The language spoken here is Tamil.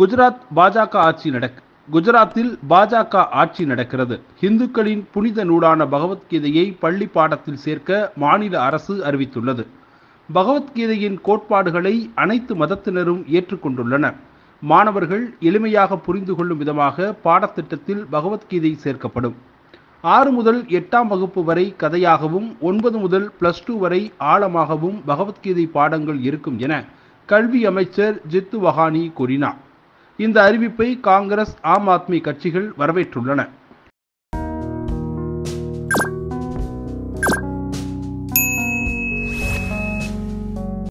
குஜராத் பாஜக ஆட்சி நடக்க குஜராத்தில் பாஜக ஆட்சி நடக்கிறது இந்துக்களின் புனித நூலான பகவத்கீதையை பள்ளி பாடத்தில் சேர்க்க மாநில அரசு அறிவித்துள்ளது பகவத்கீதையின் கோட்பாடுகளை அனைத்து மதத்தினரும் ஏற்றுக்கொண்டுள்ளனர் மாணவர்கள் எளிமையாக புரிந்து கொள்ளும் விதமாக பாடத்திட்டத்தில் பகவத்கீதை சேர்க்கப்படும் ஆறு முதல் எட்டாம் வகுப்பு வரை கதையாகவும் ஒன்பது முதல் பிளஸ் டூ வரை ஆழமாகவும் பகவத்கீதை பாடங்கள் இருக்கும் என கல்வி அமைச்சர் ஜித்து வஹானி கூறினார் இந்த அறிவிப்பை காங்கிரஸ் ஆம் ஆத்மி கட்சிகள் வரவேற்றுள்ளன